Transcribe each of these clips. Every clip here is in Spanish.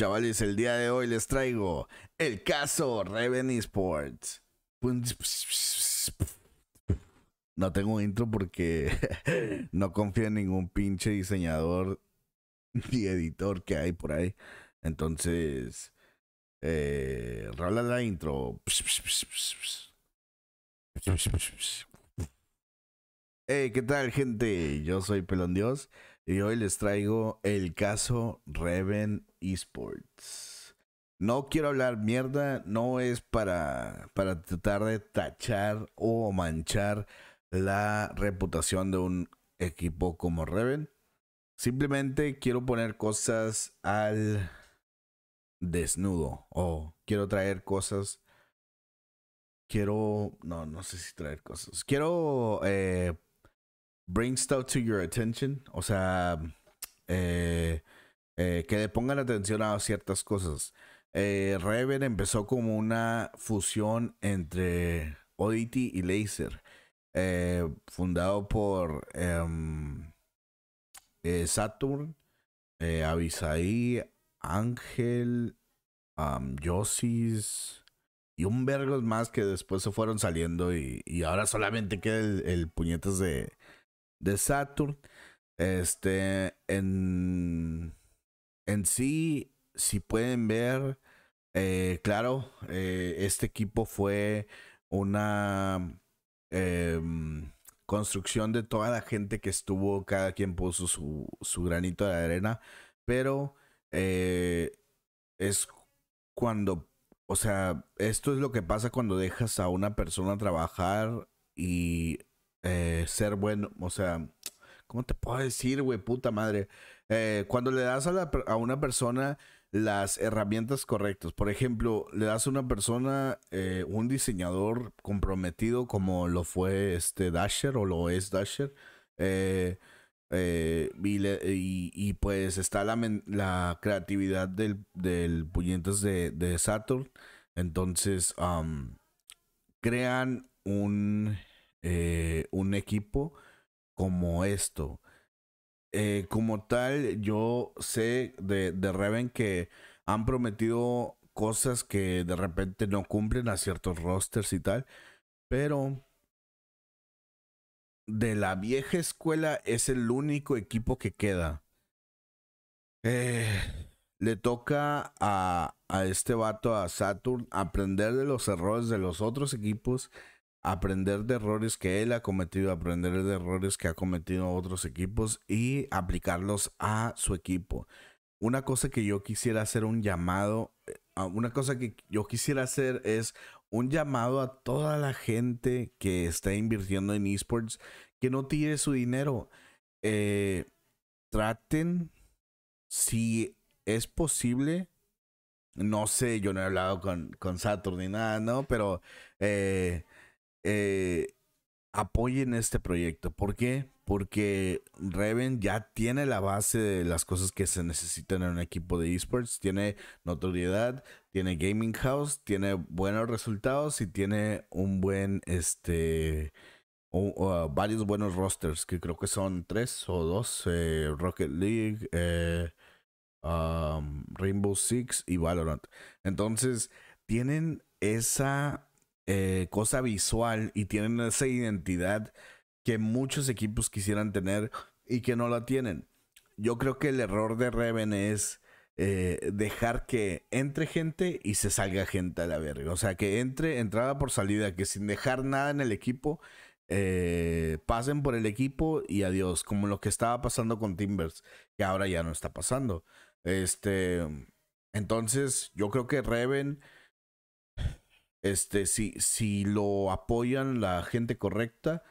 Chavales, el día de hoy les traigo el caso Reven Sports. No tengo intro porque no confío en ningún pinche diseñador ni editor que hay por ahí. Entonces, eh, rola la intro. Hey, ¿qué tal, gente? Yo soy Pelón Dios y hoy les traigo el caso Reven Esports. No quiero hablar mierda, no es para, para tratar de tachar o manchar la reputación de un equipo como Reven. Simplemente quiero poner cosas al desnudo o quiero traer cosas. Quiero, no, no sé si traer cosas. Quiero eh, bring stuff to your attention, o sea, eh, eh, que le pongan atención a ciertas cosas. Eh, Reven empezó como una fusión entre Odity y Laser, eh, fundado por em, Saturn, Avisaí, Ángel, Yosis y un vergos más que después se fueron saliendo y, ahora solamente queda el, puñetazo de, de Saturn. Este, en, en sí, si pueden ver, eh, claro, eh, este equipo fue una em, construcción de toda la gente que estuvo, cada quien puso su, su granito de arena, pero eh, es cuando, o sea, esto es lo que pasa cuando dejas a una persona trabajar y eh, ser bueno, o sea, ¿cómo te puedo decir, güey? Puta madre. Eh, cuando le das a, una persona las herramientas correctas, por ejemplo, le das a una persona eh, un diseñador comprometido como lo fue este Dasher o lo es Dasher, y, pues está la, creatividad del, del Puñetas de, Saturn. Entonces, crean un eh, un equipo como esto. Eh, como tal, yo sé de, de Reven que han prometido cosas que de repente no cumplen a ciertos rosters y tal, pero de la vieja escuela es el único equipo que queda. Eh, le toca a, a este vato, a Saturn, aprender de los errores de los otros equipos aprender de errores que él ha cometido, aprender de errores que ha cometido otros equipos y aplicarlos a su equipo. Una cosa que yo quisiera hacer un llamado, eh, una cosa que yo quisiera hacer es un llamado a toda la gente que está invirtiendo en esports que no tire su dinero. Eh, traten, si es posible, no sé, yo no he hablado con, con Saturn ni nada, ¿no? Pero eh, eh, apoyen este proyecto. ¿Por qué? Porque Reven ya tiene la base de las cosas que se necesitan en un equipo de esports. Tiene notoriedad, tiene gaming house, tiene buenos resultados y tiene un buen, este, uh, varios buenos rosters, que creo que son tres o dos. Eh, Rocket League, eh, um, Rainbow Six y Valorant. Entonces, tienen esa eh, cosa visual y tienen esa identidad que muchos equipos quisieran tener y que no la tienen. Yo creo que el error de Reven es eh, dejar que entre gente y se salga gente a la verga. O sea, que entre entrada por salida, que sin dejar nada en el equipo, eh, pasen por el equipo y adiós. Como lo que estaba pasando con Timbers, que ahora ya no está pasando. Este, entonces, yo creo que Reven este, si, si lo apoyan la gente correcta,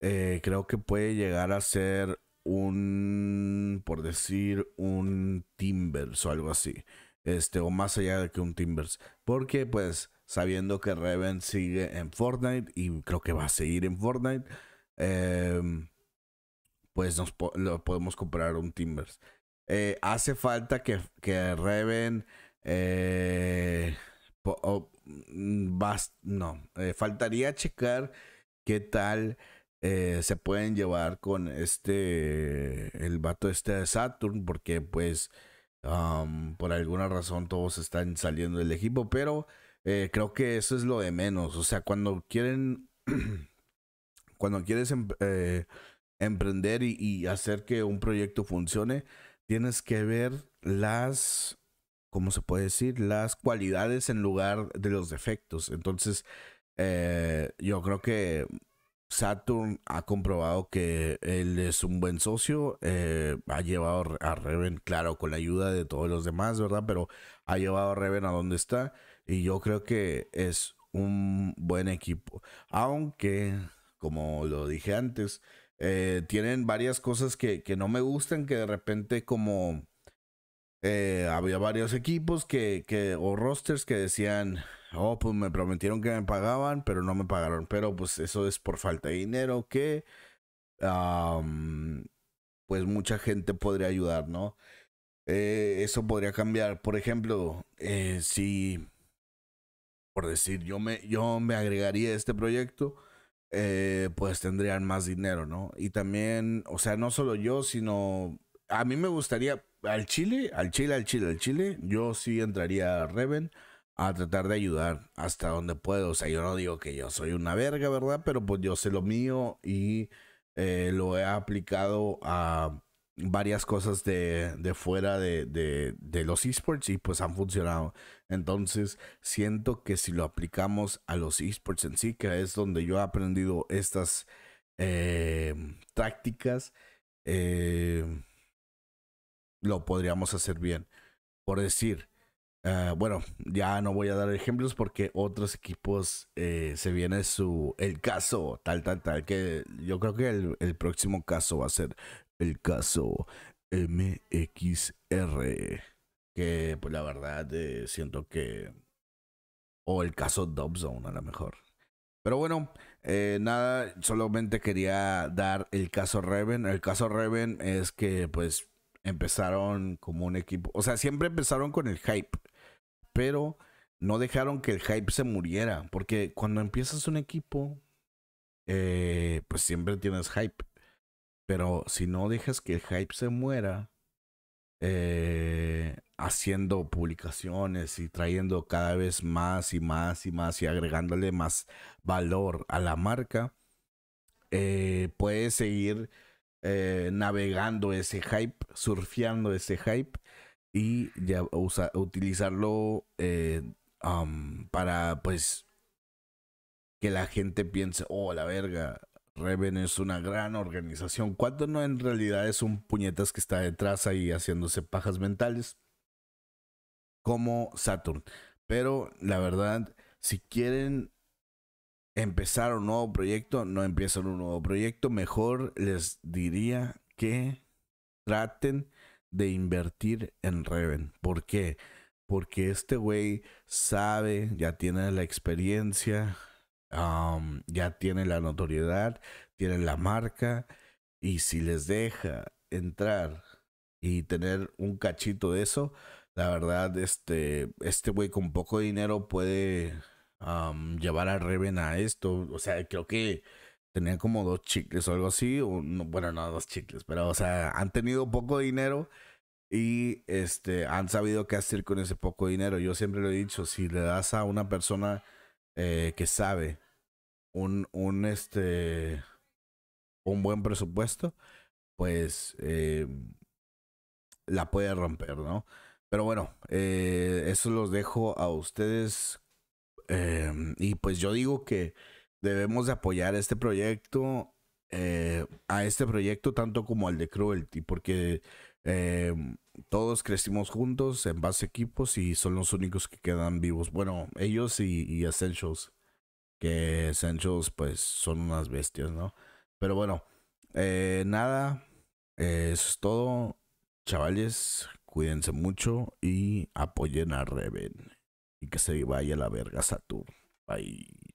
eh, creo que puede llegar a ser un, por decir, un Timbers o algo así. Este, o más allá de que un Timbers. Porque pues sabiendo que Reven sigue en Fortnite y creo que va a seguir en Fortnite, em, pues nos lo podemos comprar un Timbers. Eh, hace falta que, que Reven... Eh, no, eh, faltaría checar qué tal eh, se pueden llevar con este, el vato este de Saturn, porque pues por alguna razón todos están saliendo del equipo, pero eh, creo que eso es lo de menos, o sea, cuando quieren, cuando quieres em, emprender y hacer que un proyecto funcione, tienes que ver las ¿cómo se puede decir? Las cualidades en lugar de los defectos. Entonces, eh, yo creo que Saturn ha comprobado que él es un buen socio, eh, ha llevado a Reven, claro, con la ayuda de todos los demás, ¿verdad? Pero ha llevado a Reven a donde está y yo creo que es un buen equipo. Aunque, como lo dije antes, eh, tienen varias cosas que, que no me gustan, que de repente como eh, había varios equipos que, o rosters que decían, oh, pues me prometieron que me pagaban, pero no me pagaron. Pero pues eso es por falta de dinero que, pues mucha gente podría ayudar, ¿no? Eh, eso podría cambiar. Por ejemplo, eh, si, por decir, yo me, yo me agregaría a este proyecto, pues tendrían más dinero, ¿no? Y también, o sea, no solo yo, sino a mí me gustaría al Chile, al Chile, al Chile, al Chile, yo sí entraría a Reven a tratar de ayudar hasta donde puedo. O sea, yo no digo que yo soy una verga, ¿verdad? Pero pues yo sé lo mío y eh, lo he aplicado a varias cosas de, fuera de, los esports y pues han funcionado. Entonces, siento que si lo aplicamos a los esports en sí, que es donde yo he aprendido estas eh, prácticas eh, lo podríamos hacer bien. Por decir, eh, bueno, ya no voy a dar ejemplos porque otros equipos eh, se viene su el caso, tal, tal, tal, que yo creo que el, el próximo caso va a ser el caso MXR. Que pues la verdad eh, siento que... O el caso Dobson a lo mejor. Pero bueno, nada, solamente quería dar el caso Reven. El caso Reven es que pues empezaron como un equipo, o sea, siempre empezaron con el hype, pero no dejaron que el hype se muriera, porque cuando empiezas un equipo, eh, pues siempre tienes hype, pero si no dejas que el hype se muera, eh, haciendo publicaciones y trayendo cada vez más y más y más y agregándole más valor a la marca, eh, puedes seguir eh, navegando ese hype, surfeando ese hype y ya utilizarlo eh, um, para pues que la gente piense, oh la verga, Reven es una gran organización, cuando no en realidad es un puñetas que está detrás ahí haciéndose pajas mentales como Saturn. Pero la verdad, si quieren empezar un nuevo proyecto, no empiezan un nuevo proyecto, mejor les diría que traten de invertir en Reven. ¿Por qué? Porque este güey sabe, ya tiene la experiencia, ya tiene la notoriedad, tiene la marca, y si les deja entrar y tener un cachito de eso, la verdad, este, este güey con poco dinero puede llevar a Reven a esto. O sea, creo que tenían como dos chicles o algo así. bueno, no dos chicles, pero o sea, han tenido poco dinero y este, han sabido qué hacer con ese poco dinero. Yo siempre lo he dicho, si le das a una persona eh, que sabe un, un, este, un buen presupuesto, pues eh, la puede romper, ¿no? Pero bueno, eh, eso los dejo a ustedes Em, y pues yo digo que debemos de apoyar este proyecto, eh, a este proyecto tanto como al de Cruelty, porque em, todos crecimos juntos en base equipos y son los únicos que quedan vivos. Bueno, ellos y, Essentials, que Essentials pues son unas bestias, ¿no? Pero bueno, eh, nada, eh, eso es todo. Chavales, cuídense mucho y apoyen a Reven y que se vaya a la verga Saturno. Bye.